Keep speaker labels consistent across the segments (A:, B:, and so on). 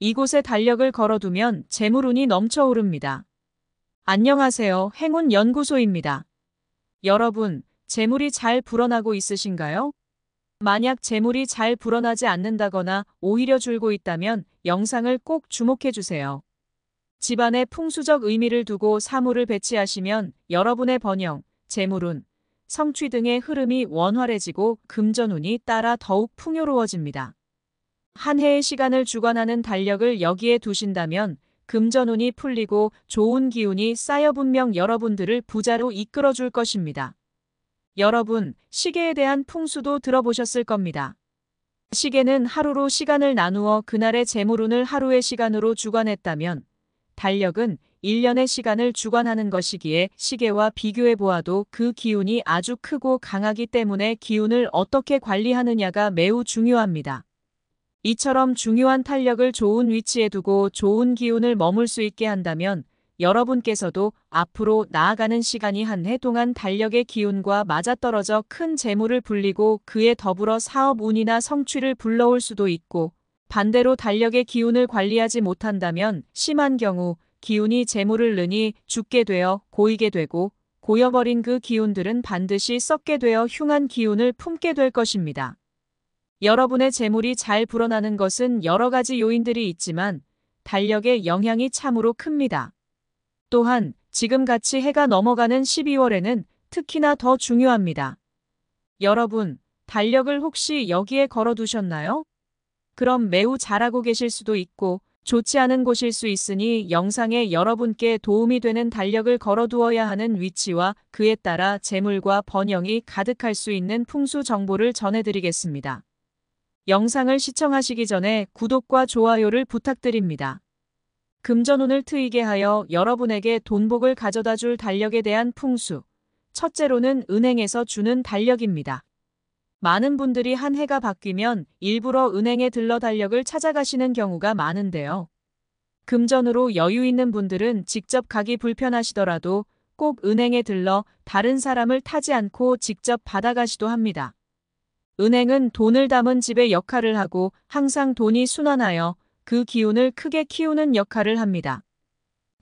A: 이곳에 달력을 걸어두면 재물운이 넘쳐오릅니다. 안녕하세요. 행운연구소입니다. 여러분, 재물이 잘 불어나고 있으신가요? 만약 재물이 잘 불어나지 않는다거나 오히려 줄고 있다면 영상을 꼭 주목해주세요. 집안에 풍수적 의미를 두고 사물을 배치하시면 여러분의 번영, 재물운, 성취 등의 흐름이 원활해지고 금전운이 따라 더욱 풍요로워집니다. 한 해의 시간을 주관하는 달력을 여기에 두신다면 금전운이 풀리고 좋은 기운이 쌓여 분명 여러분들을 부자로 이끌어 줄 것입니다. 여러분, 시계에 대한 풍수도 들어보셨을 겁니다. 시계는 하루로 시간을 나누어 그날의 재물운을 하루의 시간으로 주관했다면 달력은 1년의 시간을 주관하는 것이기에 시계와 비교해 보아도 그 기운이 아주 크고 강하기 때문에 기운을 어떻게 관리하느냐가 매우 중요합니다. 이처럼 중요한 탄력을 좋은 위치에 두고 좋은 기운을 머물 수 있게 한다면 여러분께서도 앞으로 나아가는 시간이 한 해 동안 달력의 기운과 맞아떨어져 큰 재물을 불리고 그에 더불어 사업 운이나 성취를 불러올 수도 있고 반대로 달력의 기운을 관리하지 못한다면 심한 경우 기운이 재물을 느니 죽게 되어 고이게 되고 고여버린 그 기운들은 반드시 썩게 되어 흉한 기운을 품게 될 것입니다. 여러분의 재물이 잘 불어나는 것은 여러 가지 요인들이 있지만 달력의 영향이 참으로 큽니다. 또한 지금같이 해가 넘어가는 12월에는 특히나 더 중요합니다. 여러분, 달력을 혹시 여기에 걸어두셨나요? 그럼 매우 잘하고 계실 수도 있고 좋지 않은 곳일 수 있으니 영상에 여러분께 도움이 되는 달력을 걸어두어야 하는 위치와 그에 따라 재물과 번영이 가득할 수 있는 풍수 정보를 전해드리겠습니다. 영상을 시청하시기 전에 구독과 좋아요를 부탁드립니다. 금전운을 트이게 하여 여러분에게 돈복을 가져다 줄 달력에 대한 풍수. 첫째로는 은행에서 주는 달력입니다. 많은 분들이 한 해가 바뀌면 일부러 은행에 들러 달력을 찾아가시는 경우가 많은데요. 금전으로 여유 있는 분들은 직접 가기 불편하시더라도 꼭 은행에 들러 다른 사람을 타지 않고 직접 받아가시도 합니다. 은행은 돈을 담은 집의 역할을 하고 항상 돈이 순환하여 그 기운을 크게 키우는 역할을 합니다.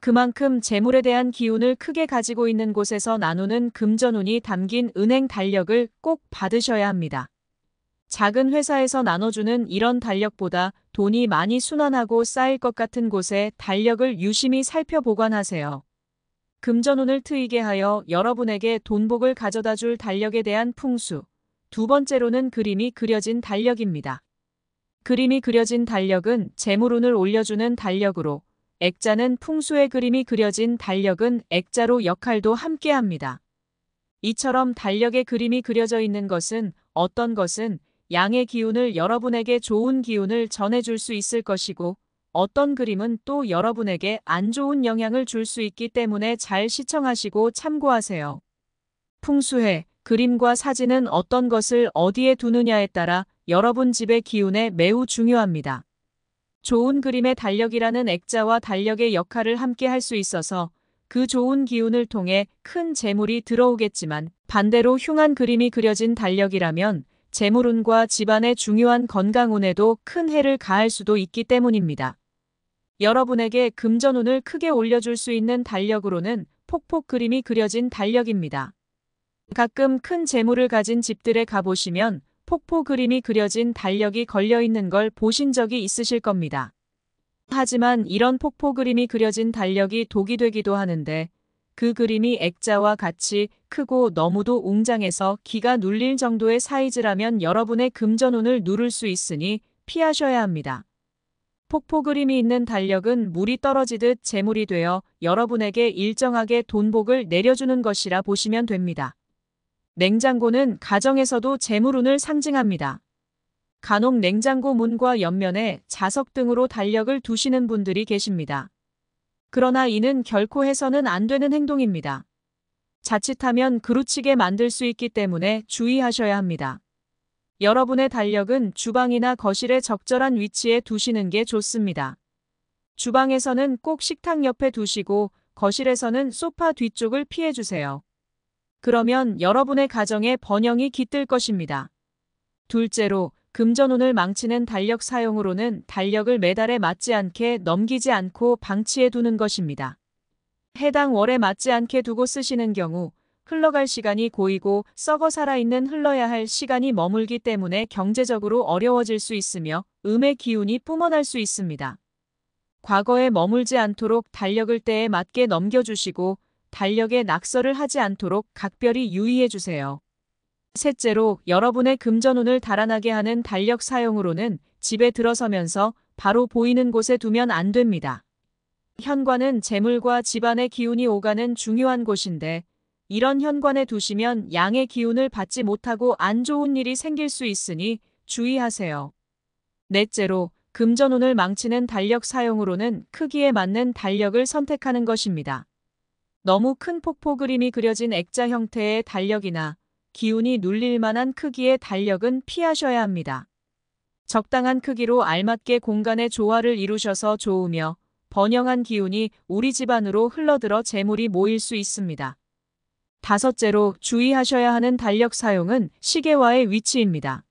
A: 그만큼 재물에 대한 기운을 크게 가지고 있는 곳에서 나누는 금전운이 담긴 은행 달력을 꼭 받으셔야 합니다. 작은 회사에서 나눠주는 이런 달력보다 돈이 많이 순환하고 쌓일 것 같은 곳에 달력을 유심히 살펴 보관하세요. 금전운을 트이게 하여 여러분에게 돈복을 가져다 줄 달력에 대한 풍수, 두 번째로는 그림이 그려진 달력입니다. 그림이 그려진 달력은 재물운을 올려주는 달력으로 액자는 풍수의 그림이 그려진 달력은 액자로 역할도 함께합니다. 이처럼 달력에 그림이 그려져 있는 것은 어떤 것은 양의 기운을 여러분에게 좋은 기운을 전해줄 수 있을 것이고 어떤 그림은 또 여러분에게 안 좋은 영향을 줄 수 있기 때문에 잘 시청하시고 참고하세요. 풍수해 그림과 사진은 어떤 것을 어디에 두느냐에 따라 여러분 집의 기운에 매우 중요합니다. 좋은 그림의 달력이라는 액자와 달력의 역할을 함께 할 수 있어서 그 좋은 기운을 통해 큰 재물이 들어오겠지만 반대로 흉한 그림이 그려진 달력이라면 재물운과 집안의 중요한 건강운에도 큰 해를 가할 수도 있기 때문입니다. 여러분에게 금전운을 크게 올려줄 수 있는 달력으로는 폭폭 그림이 그려진 달력입니다. 가끔 큰 재물을 가진 집들에 가보시면 폭포 그림이 그려진 달력이 걸려있는 걸 보신 적이 있으실 겁니다. 하지만 이런 폭포 그림이 그려진 달력이 독이 되기도 하는데 그 그림이 액자와 같이 크고 너무도 웅장해서 기가 눌릴 정도의 사이즈라면 여러분의 금전운을 누를 수 있으니 피하셔야 합니다. 폭포 그림이 있는 달력은 물이 떨어지듯 재물이 되어 여러분에게 일정하게 돈복을 내려주는 것이라 보시면 됩니다. 냉장고는 가정에서도 재물운을 상징합니다. 간혹 냉장고 문과 옆면에 자석 등으로 달력을 두시는 분들이 계십니다. 그러나 이는 결코 해서는 안 되는 행동입니다. 자칫하면 그루치게 만들 수 있기 때문에 주의하셔야 합니다. 여러분의 달력은 주방이나 거실에 적절한 위치에 두시는 게 좋습니다. 주방에서는 꼭 식탁 옆에 두시고 거실에서는 소파 뒤쪽을 피해주세요. 그러면 여러분의 가정에 번영이 깃들 것입니다. 둘째로 금전운을 망치는 달력 사용으로는 달력을 매달에 맞지 않게 넘기지 않고 방치해 두는 것입니다. 해당 월에 맞지 않게 두고 쓰시는 경우 흘러갈 시간이 고이고 썩어 살아있는 흘러야 할 시간이 머물기 때문에 경제적으로 어려워질 수 있으며 음의 기운이 뿜어날 수 있습니다. 과거에 머물지 않도록 달력을 때에 맞게 넘겨주시고 달력에 낙서를 하지 않도록 각별히 유의해주세요. 셋째로 여러분의 금전운을 달아나게 하는 달력 사용으로는 집에 들어서면서 바로 보이는 곳에 두면 안 됩니다. 현관은 재물과 집안의 기운이 오가는 중요한 곳인데 이런 현관에 두시면 양의 기운을 받지 못하고 안 좋은 일이 생길 수 있으니 주의하세요. 넷째로 금전운을 망치는 달력 사용으로는 크기에 맞는 달력을 선택하는 것입니다. 너무 큰 폭포 그림이 그려진 액자 형태의 달력이나 기운이 눌릴 만한 크기의 달력은 피하셔야 합니다. 적당한 크기로 알맞게 공간의 조화를 이루셔서 좋으며 번영한 기운이 우리 집안으로 흘러들어 재물이 모일 수 있습니다. 다섯째로 주의하셔야 하는 달력 사용은 시계와의 위치입니다.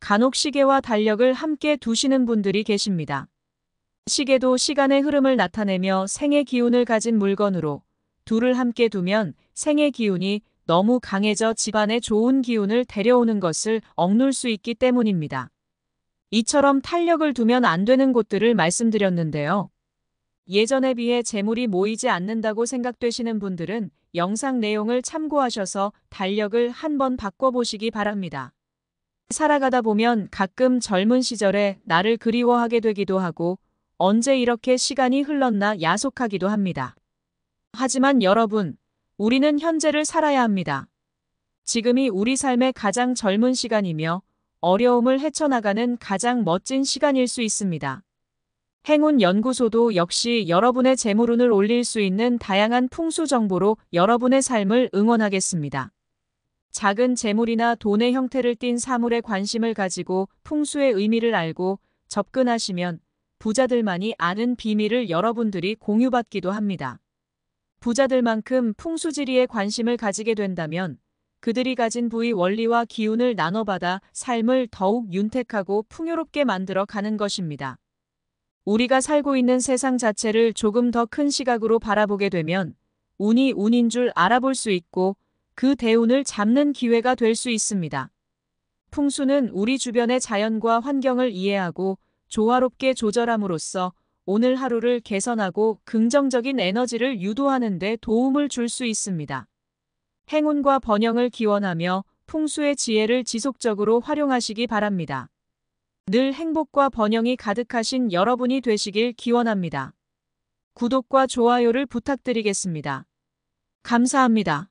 A: 간혹 시계와 달력을 함께 두시는 분들이 계십니다. 시계도 시간의 흐름을 나타내며 생의 기운을 가진 물건으로 둘을 함께 두면 생의 기운이 너무 강해져 집안에 좋은 기운을 데려오는 것을 억눌 수 있기 때문입니다. 이처럼 탄력을 두면 안 되는 곳들을 말씀드렸는데요. 예전에 비해 재물이 모이지 않는다고 생각되시는 분들은 영상 내용을 참고하셔서 달력을 한번 바꿔보시기 바랍니다. 살아가다 보면 가끔 젊은 시절에 나를 그리워하게 되기도 하고 언제 이렇게 시간이 흘렀나 야속하기도 합니다. 하지만 여러분, 우리는 현재를 살아야 합니다. 지금이 우리 삶의 가장 젊은 시간이며 어려움을 헤쳐나가는 가장 멋진 시간일 수 있습니다. 행운 연구소도 역시 여러분의 재물운을 올릴 수 있는 다양한 풍수 정보로 여러분의 삶을 응원하겠습니다. 작은 재물이나 돈의 형태를 띤 사물에 관심을 가지고 풍수의 의미를 알고 접근하시면 부자들만이 아는 비밀을 여러분들이 공유받기도 합니다. 부자들만큼 풍수지리에 관심을 가지게 된다면 그들이 가진 부의 원리와 기운을 나눠받아 삶을 더욱 윤택하고 풍요롭게 만들어 가는 것입니다. 우리가 살고 있는 세상 자체를 조금 더 큰 시각으로 바라보게 되면 운이 운인 줄 알아볼 수 있고 그 대운을 잡는 기회가 될 수 있습니다. 풍수는 우리 주변의 자연과 환경을 이해하고 조화롭게 조절함으로써 오늘 하루를 개선하고 긍정적인 에너지를 유도하는 데 도움을 줄 수 있습니다. 행운과 번영을 기원하며 풍수의 지혜를 지속적으로 활용하시기 바랍니다. 늘 행복과 번영이 가득하신 여러분이 되시길 기원합니다. 구독과 좋아요를 부탁드리겠습니다. 감사합니다.